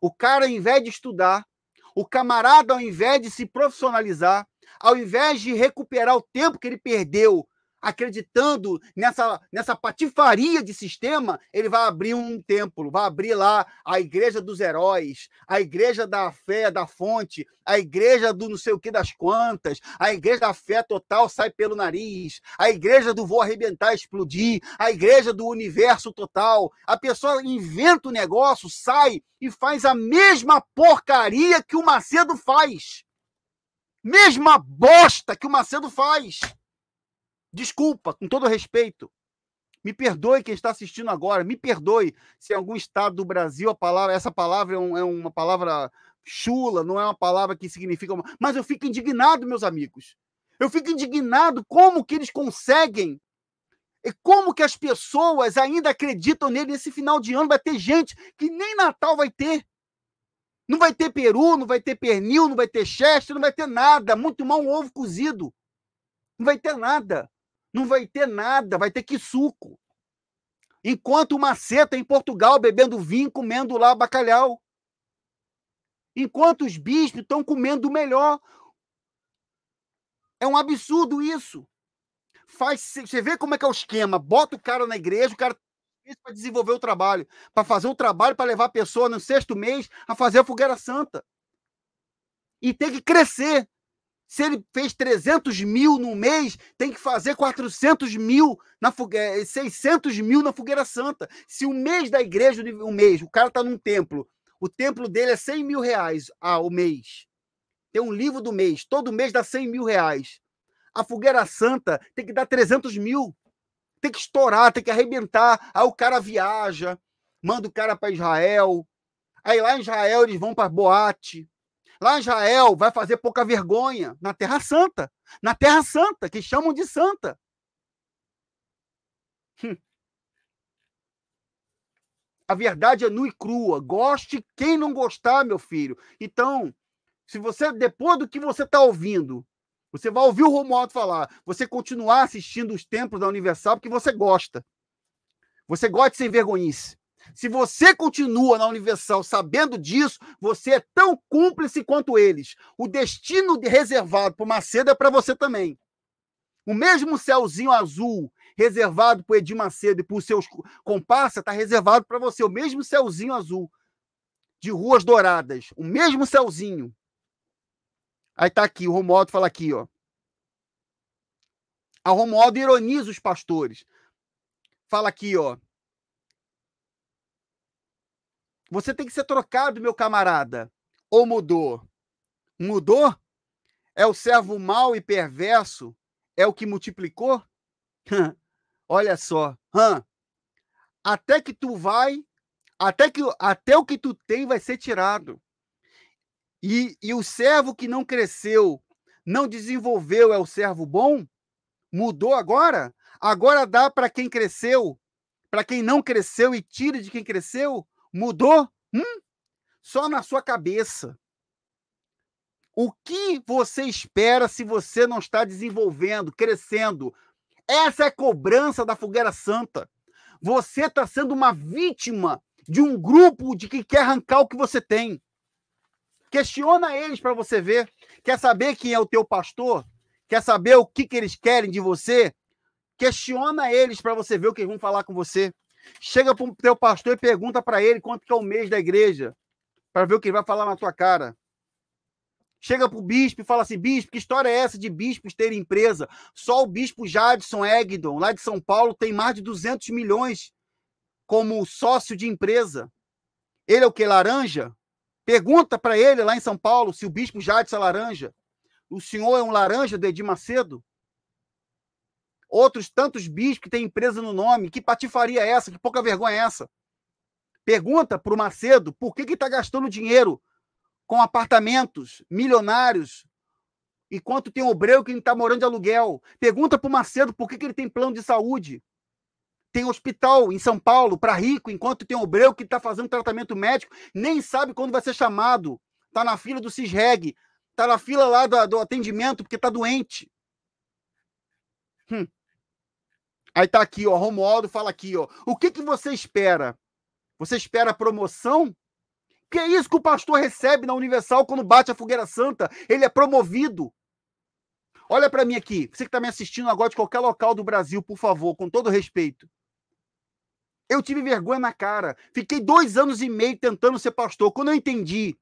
S1: O cara, ao invés de estudar, o camarada, ao invés de se profissionalizar, ao invés de recuperar o tempo que ele perdeu acreditando nessa, nessa patifaria de sistema, ele vai abrir um templo, vai abrir lá a igreja dos heróis, a igreja da fé, da fonte, a igreja do não sei o que das quantas, a igreja da fé total sai pelo nariz, a igreja do vou arrebentar, explodir, a igreja do universo total. A pessoa inventa o negócio, sai e faz a mesma porcaria que o Macedo faz. Mesma bosta que o Macedo faz. Desculpa, com todo respeito. Me perdoe quem está assistindo agora, me perdoe se em algum estado do Brasil a palavra, essa palavra é, um, é uma palavra chula, não é uma palavra que significa. Uma... Mas eu fico indignado, meus amigos. Eu fico indignado como que eles conseguem e como que as pessoas ainda acreditam nele. Esse final de ano vai ter gente que nem Natal vai ter. Não vai ter peru, não vai ter pernil, não vai ter chester, não vai ter nada. Muito mal um ovo cozido. Não vai ter nada. Não vai ter nada, vai ter que suco. Enquanto uma seta em Portugal bebendo vinho, comendo lá bacalhau. Enquanto os bispos estão comendo o melhor. É um absurdo isso. Faz, você vê como é que é o esquema. Bota o cara na igreja, o cara tá para desenvolver o trabalho, para fazer o trabalho para levar a pessoa no sexto mês a fazer a fogueira santa. E tem que crescer. Se ele fez 300 mil no mês, tem que fazer 400 mil, na fogueira, eh, 600 mil na Fogueira Santa. Se o mês da igreja, o mês, o cara está num templo, o templo dele é 100 mil reais ao ah, mês. Tem um livro do mês, todo mês dá 100 mil reais. A Fogueira Santa tem que dar 300 mil. Tem que estourar, tem que arrebentar. Aí o cara viaja, manda o cara para Israel. Aí lá em Israel eles vão para boate Lá Israel vai fazer pouca vergonha na Terra Santa. Na Terra Santa, que chamam de Santa. Hum. A verdade é nua e crua. Goste quem não gostar, meu filho. Então, se você, depois do que você está ouvindo, você vai ouvir o Romualdo falar, você continuar assistindo os templos da Universal porque você gosta. Você gosta de sem vergonhice. Se você continua na Universal sabendo disso, você é tão cúmplice quanto eles. O destino reservado para Macedo é para você também. O mesmo céuzinho azul reservado para Edir Macedo e para os seus comparsa está reservado para você. O mesmo céuzinho azul de ruas douradas. O mesmo céuzinho. Aí está aqui, o Romualdo fala aqui, ó. A Romualdo ironiza os pastores. Fala aqui, ó. Você tem que ser trocado, meu camarada. Ou mudou? Mudou? É o servo mau e perverso? É o que multiplicou? <laughs> Olha só. Até que tu vai, até que até o que tu tem vai ser tirado. E, e o servo que não cresceu, não desenvolveu, é o servo bom? Mudou agora? Agora dá para quem cresceu, para quem não cresceu e tira de quem cresceu? Mudou? Hum? Só na sua cabeça. O que você espera se você não está desenvolvendo, crescendo? Essa é a cobrança da fogueira santa. Você está sendo uma vítima de um grupo de que quer arrancar o que você tem. Questiona eles para você ver. Quer saber quem é o teu pastor? Quer saber o que, que eles querem de você? Questiona eles para você ver o que eles vão falar com você. Chega para o teu pastor e pergunta para ele quanto que é o mês da igreja, para ver o que ele vai falar na tua cara. Chega para o bispo e fala assim: bispo, que história é essa de bispos terem empresa? Só o bispo Jadson Egdon, lá de São Paulo, tem mais de 200 milhões como sócio de empresa. Ele é o que? Laranja? Pergunta para ele lá em São Paulo se o bispo Jadson é laranja. O senhor é um laranja do Edir Macedo? outros tantos bis que tem empresa no nome. Que patifaria é essa? Que pouca vergonha é essa? Pergunta para o Macedo por que está gastando dinheiro com apartamentos milionários e quanto tem obreiro que está morando de aluguel. Pergunta para o Macedo por que, que ele tem plano de saúde. Tem hospital em São Paulo para rico, enquanto tem obreiro que está fazendo tratamento médico, nem sabe quando vai ser chamado. Está na fila do CISREG, está na fila lá do, do atendimento porque está doente. Hum. Aí tá aqui, ó, Romualdo fala aqui, ó. O que que você espera? Você espera promoção? Que é isso que o pastor recebe na Universal quando bate a fogueira santa? Ele é promovido. Olha para mim aqui, você que está me assistindo agora de qualquer local do Brasil, por favor, com todo respeito. Eu tive vergonha na cara. Fiquei dois anos e meio tentando ser pastor. Quando eu entendi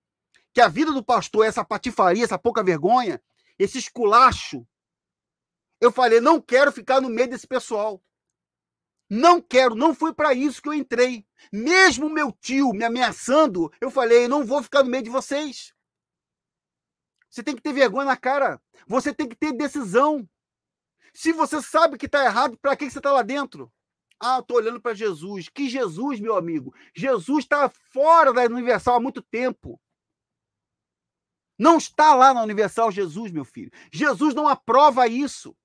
S1: que a vida do pastor é essa patifaria, essa pouca vergonha, esse esculacho, eu falei, não quero ficar no meio desse pessoal. Não quero, não foi para isso que eu entrei. Mesmo meu tio me ameaçando, eu falei, não vou ficar no meio de vocês. Você tem que ter vergonha na cara. Você tem que ter decisão. Se você sabe que está errado, para que você está lá dentro? Ah, estou olhando para Jesus. Que Jesus, meu amigo? Jesus está fora da Universal há muito tempo. Não está lá na Universal Jesus, meu filho. Jesus não aprova isso.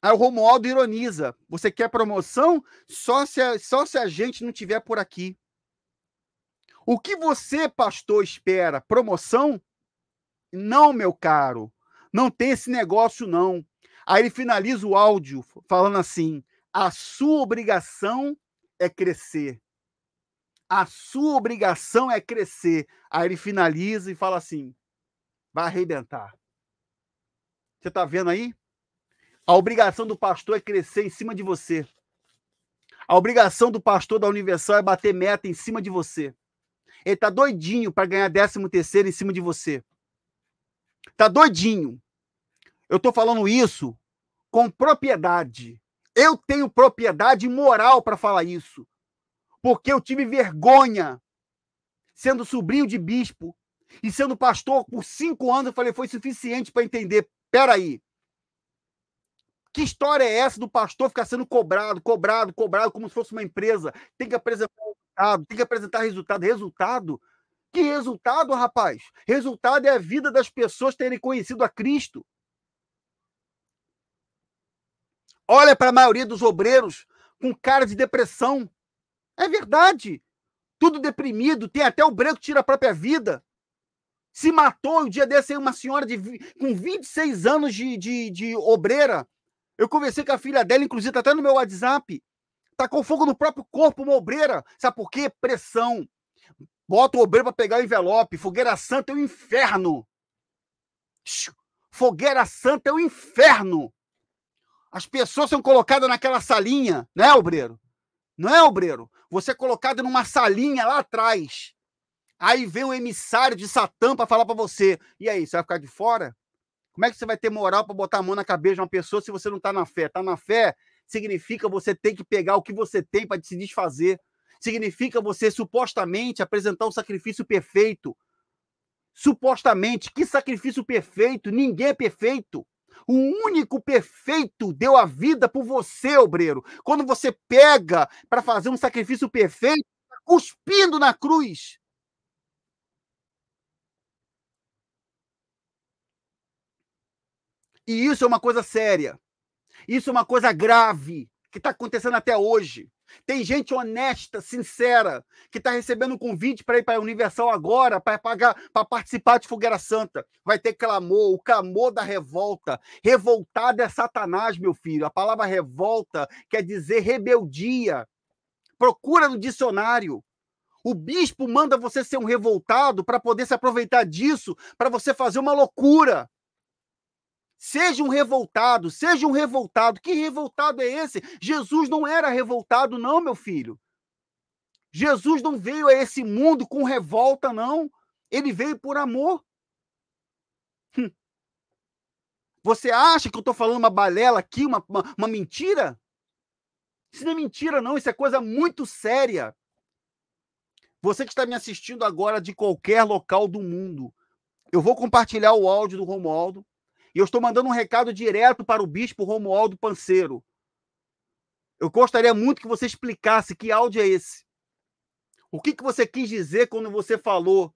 S1: Aí o Romualdo ironiza. Você quer promoção? Só se, a, só se a gente não tiver por aqui. O que você, pastor, espera? Promoção? Não, meu caro. Não tem esse negócio, não. Aí ele finaliza o áudio falando assim: a sua obrigação é crescer. A sua obrigação é crescer. Aí ele finaliza e fala assim: vai arrebentar. Você está vendo aí? A obrigação do pastor é crescer em cima de você. A obrigação do pastor da Universal é bater meta em cima de você. Ele tá doidinho para ganhar 13 terceiro em cima de você. Tá doidinho. Eu tô falando isso com propriedade. Eu tenho propriedade moral para falar isso. Porque eu tive vergonha sendo sobrinho de bispo e sendo pastor por cinco anos. Eu falei, foi suficiente para entender. Peraí, que história é essa do pastor ficar sendo cobrado, cobrado, cobrado, como se fosse uma empresa? Tem que apresentar resultado, tem que apresentar resultado. Resultado? Que resultado, rapaz? Resultado é a vida das pessoas terem conhecido a Cristo. Olha para a maioria dos obreiros com cara de depressão. É verdade. Tudo deprimido, tem até o branco que tira a própria vida. Se matou um dia desse aí uma senhora de, com 26 anos de, de, de obreira eu conversei com a filha dela, inclusive, tá até no meu WhatsApp. Tá com fogo no próprio corpo, uma obreira. Sabe por quê? Pressão. Bota o obreiro para pegar o envelope. Fogueira santa é o inferno. Fogueira santa é o inferno. As pessoas são colocadas naquela salinha, não é, obreiro? Não é, obreiro? Você é colocado numa salinha lá atrás. Aí vem o um emissário de Satã para falar para você. E aí, você vai ficar de fora? Como é que você vai ter moral para botar a mão na cabeça de uma pessoa se você não está na fé? Está na fé significa você tem que pegar o que você tem para se desfazer. Significa você supostamente apresentar um sacrifício perfeito. Supostamente, que sacrifício perfeito? Ninguém é perfeito. O único perfeito deu a vida por você, obreiro. Quando você pega para fazer um sacrifício perfeito, tá cuspindo na cruz. E isso é uma coisa séria. Isso é uma coisa grave que está acontecendo até hoje. Tem gente honesta, sincera, que está recebendo um convite para ir para a Universal agora, para pagar, para participar de Fogueira Santa. Vai ter clamor, o clamor da revolta. Revoltado é Satanás, meu filho. A palavra revolta quer dizer rebeldia. Procura no dicionário. O bispo manda você ser um revoltado para poder se aproveitar disso, para você fazer uma loucura. Seja um revoltado, seja um revoltado. Que revoltado é esse? Jesus não era revoltado, não, meu filho. Jesus não veio a esse mundo com revolta, não. Ele veio por amor. Hum. Você acha que eu estou falando uma balela aqui, uma, uma, uma mentira? Isso não é mentira, não. Isso é coisa muito séria. Você que está me assistindo agora de qualquer local do mundo, eu vou compartilhar o áudio do Romualdo e eu estou mandando um recado direto para o bispo Romualdo Panceiro. Eu gostaria muito que você explicasse que áudio é esse. O que, que você quis dizer quando você falou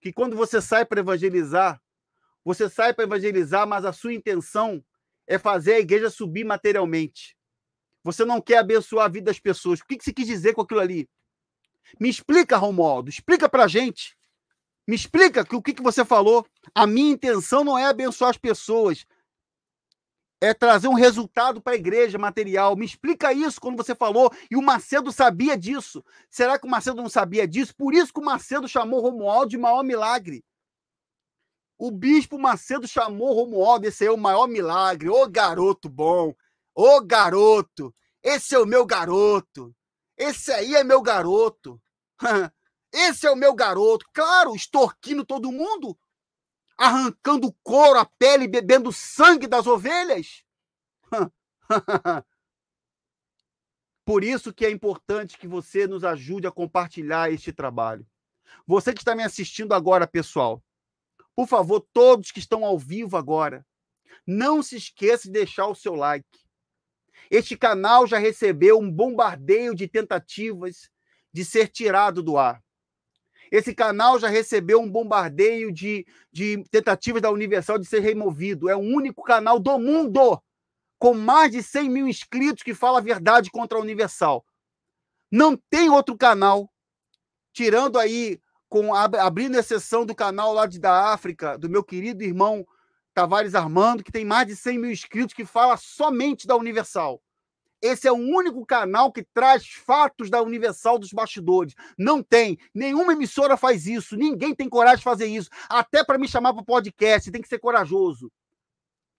S1: que quando você sai para evangelizar, você sai para evangelizar, mas a sua intenção é fazer a igreja subir materialmente. Você não quer abençoar a vida das pessoas. O que, que você quis dizer com aquilo ali? Me explica, Romualdo, explica para a gente. Me explica que o que, que você falou. A minha intenção não é abençoar as pessoas, é trazer um resultado para a igreja material. Me explica isso quando você falou. E o Macedo sabia disso. Será que o Macedo não sabia disso? Por isso que o Macedo chamou Romualdo de maior milagre. O bispo Macedo chamou Romualdo, esse é o maior milagre. Ô garoto bom, ô garoto, esse é o meu garoto, esse aí é meu garoto. <laughs> Esse é o meu garoto. Claro, extorquindo todo mundo, arrancando couro, a pele, bebendo sangue das ovelhas. <laughs> Por isso que é importante que você nos ajude a compartilhar este trabalho. Você que está me assistindo agora, pessoal, por favor, todos que estão ao vivo agora, não se esqueça de deixar o seu like. Este canal já recebeu um bombardeio de tentativas de ser tirado do ar. Esse canal já recebeu um bombardeio de, de tentativas da Universal de ser removido. É o único canal do mundo com mais de 100 mil inscritos que fala a verdade contra a Universal. Não tem outro canal, tirando aí, com abrindo exceção do canal lá de, da África, do meu querido irmão Tavares Armando, que tem mais de 100 mil inscritos, que fala somente da Universal. Esse é o único canal que traz fatos da Universal dos bastidores. Não tem. Nenhuma emissora faz isso. Ninguém tem coragem de fazer isso. Até para me chamar para o podcast, tem que ser corajoso.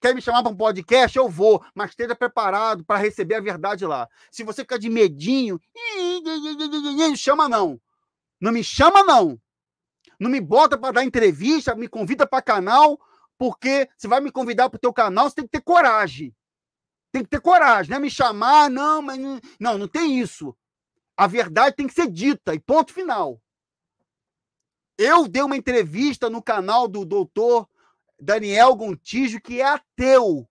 S1: Quer me chamar para um podcast? Eu vou, mas esteja preparado para receber a verdade lá. Se você ficar de medinho, <laughs> chama não. Não me chama não. Não me bota para dar entrevista, me convida para canal, porque se vai me convidar para o teu canal, você tem que ter coragem. Tem que ter coragem, né? Me chamar, não, mas. Não, não tem isso. A verdade tem que ser dita, e ponto final. Eu dei uma entrevista no canal do doutor Daniel Gontijo, que é ateu.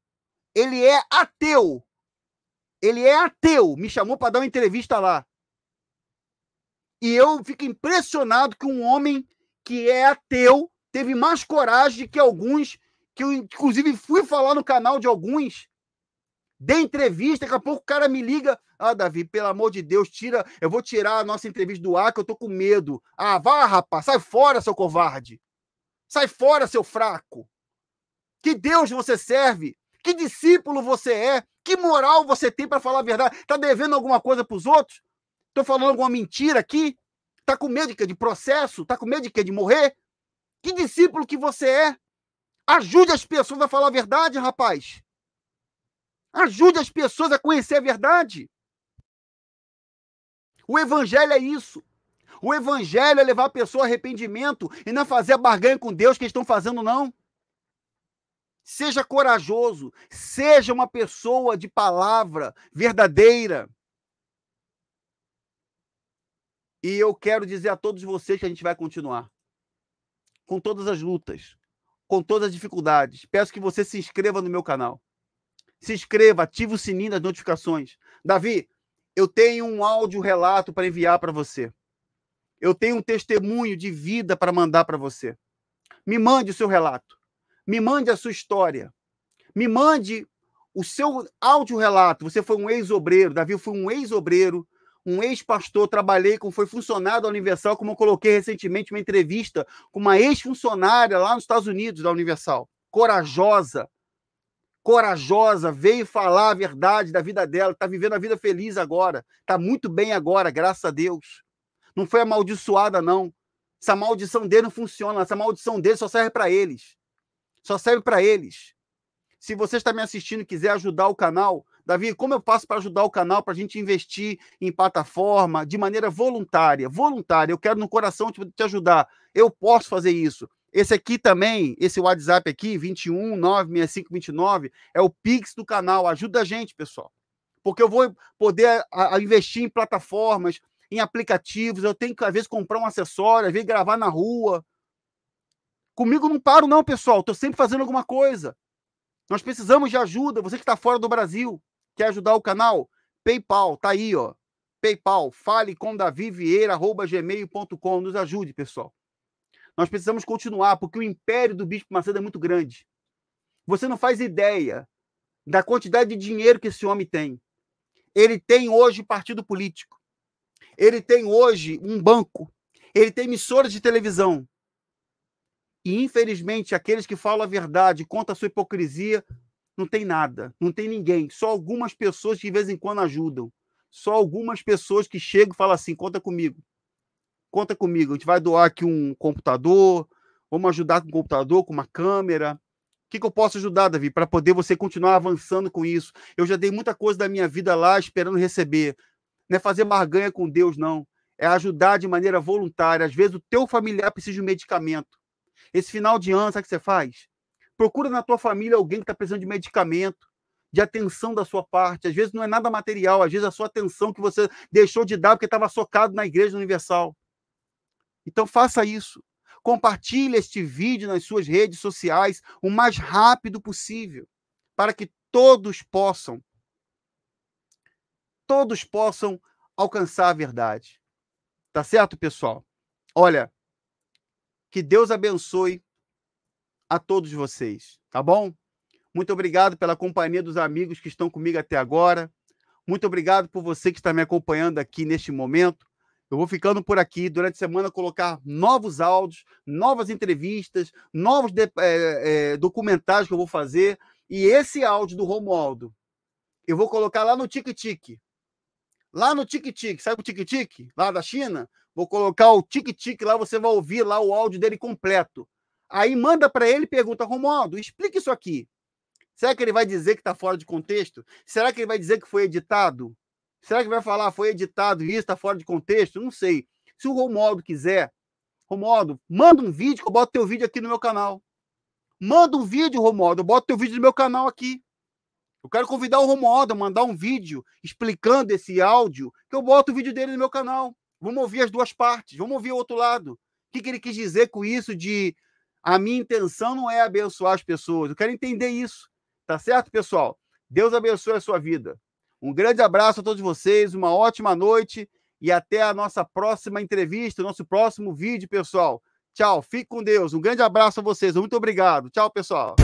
S1: Ele é ateu. Ele é ateu. Me chamou para dar uma entrevista lá. E eu fico impressionado que um homem que é ateu teve mais coragem que alguns, que eu inclusive fui falar no canal de alguns, Dê entrevista, daqui a pouco o cara me liga. Ah, Davi, pelo amor de Deus, tira. Eu vou tirar a nossa entrevista do ar, que eu tô com medo. Ah, vá, rapaz, sai fora, seu covarde. Sai fora, seu fraco. Que Deus você serve? Que discípulo você é? Que moral você tem para falar a verdade? Tá devendo alguma coisa para os outros? Tô falando alguma mentira aqui? Tá com medo de quê? De processo? Tá com medo de quê? De morrer? Que discípulo que você é? Ajude as pessoas a falar a verdade, rapaz. Ajude as pessoas a conhecer a verdade. O evangelho é isso. O evangelho é levar a pessoa ao arrependimento e não fazer a barganha com Deus que eles estão fazendo, não. Seja corajoso, seja uma pessoa de palavra verdadeira. E eu quero dizer a todos vocês que a gente vai continuar com todas as lutas, com todas as dificuldades. Peço que você se inscreva no meu canal se inscreva, ative o sininho das notificações. Davi, eu tenho um áudio relato para enviar para você. Eu tenho um testemunho de vida para mandar para você. Me mande o seu relato. Me mande a sua história. Me mande o seu áudio relato. Você foi um ex-obreiro, Davi foi um ex-obreiro, um ex-pastor, trabalhei com, foi funcionário da Universal, como eu coloquei recentemente uma entrevista com uma ex-funcionária lá nos Estados Unidos da Universal, corajosa, corajosa, veio falar a verdade da vida dela, está vivendo a vida feliz agora, está muito bem agora, graças a Deus. Não foi amaldiçoada, não. Essa maldição dele não funciona, essa maldição dele só serve para eles. Só serve para eles. Se você está me assistindo e quiser ajudar o canal, Davi, como eu faço para ajudar o canal, para a gente investir em plataforma de maneira voluntária? Voluntária, eu quero no coração te, te ajudar. Eu posso fazer isso. Esse aqui também, esse WhatsApp aqui, 21 96529, é o Pix do canal. Ajuda a gente, pessoal. Porque eu vou poder a, a investir em plataformas, em aplicativos. Eu tenho que, às vezes, comprar um acessório, às vezes, gravar na rua. Comigo não paro, não, pessoal. Estou sempre fazendo alguma coisa. Nós precisamos de ajuda. Você que está fora do Brasil, quer ajudar o canal? PayPal, tá aí, ó. PayPal, fale com Davi Vieira, arroba gmail.com. Nos ajude, pessoal. Nós precisamos continuar, porque o império do Bispo Macedo é muito grande. Você não faz ideia da quantidade de dinheiro que esse homem tem. Ele tem hoje partido político. Ele tem hoje um banco. Ele tem emissoras de televisão. E, infelizmente, aqueles que falam a verdade contra a sua hipocrisia não tem nada, não tem ninguém, só algumas pessoas que de vez em quando ajudam, só algumas pessoas que chegam e falam assim: conta comigo conta comigo, a gente vai doar aqui um computador, vamos ajudar com um computador, com uma câmera. O que, que eu posso ajudar, Davi, para poder você continuar avançando com isso? Eu já dei muita coisa da minha vida lá esperando receber. Não é fazer barganha com Deus, não. É ajudar de maneira voluntária. Às vezes o teu familiar precisa de um medicamento. Esse final de ano, sabe o que você faz? Procura na tua família alguém que está precisando de medicamento, de atenção da sua parte. Às vezes não é nada material, às vezes é a sua atenção que você deixou de dar porque estava socado na Igreja Universal. Então faça isso. Compartilhe este vídeo nas suas redes sociais o mais rápido possível, para que todos possam todos possam alcançar a verdade. Tá certo, pessoal? Olha, que Deus abençoe a todos vocês, tá bom? Muito obrigado pela companhia dos amigos que estão comigo até agora. Muito obrigado por você que está me acompanhando aqui neste momento. Eu vou ficando por aqui durante a semana, colocar novos áudios, novas entrevistas, novos de, é, eh, é, eh, documentários que eu vou fazer. E esse áudio do Romualdo, eu vou colocar lá no TikTok, Lá no TikTok, sabe o TikTok? Lá da China? Vou colocar o TikTok lá, você vai ouvir lá o áudio dele completo. Aí manda para ele e pergunta, Romualdo, explica isso aqui. Será que ele vai dizer que está fora de contexto? Será que ele vai dizer que foi editado? Será que vai falar, foi editado isso, está fora de contexto? Não sei. Se o Romualdo quiser, Romualdo, manda um vídeo que eu boto teu vídeo aqui no meu canal. Manda um vídeo, Romualdo, eu boto teu vídeo no meu canal aqui. Eu quero convidar o Romualdo a mandar um vídeo explicando esse áudio, que eu boto o vídeo dele no meu canal. Vamos ouvir as duas partes, vamos ouvir o outro lado. O que, que ele quis dizer com isso de a minha intenção não é abençoar as pessoas? Eu quero entender isso. Tá certo, pessoal? Deus abençoe a sua vida. Um grande abraço a todos vocês, uma ótima noite e até a nossa próxima entrevista, o nosso próximo vídeo, pessoal. Tchau, fique com Deus. Um grande abraço a vocês. Muito obrigado. Tchau, pessoal.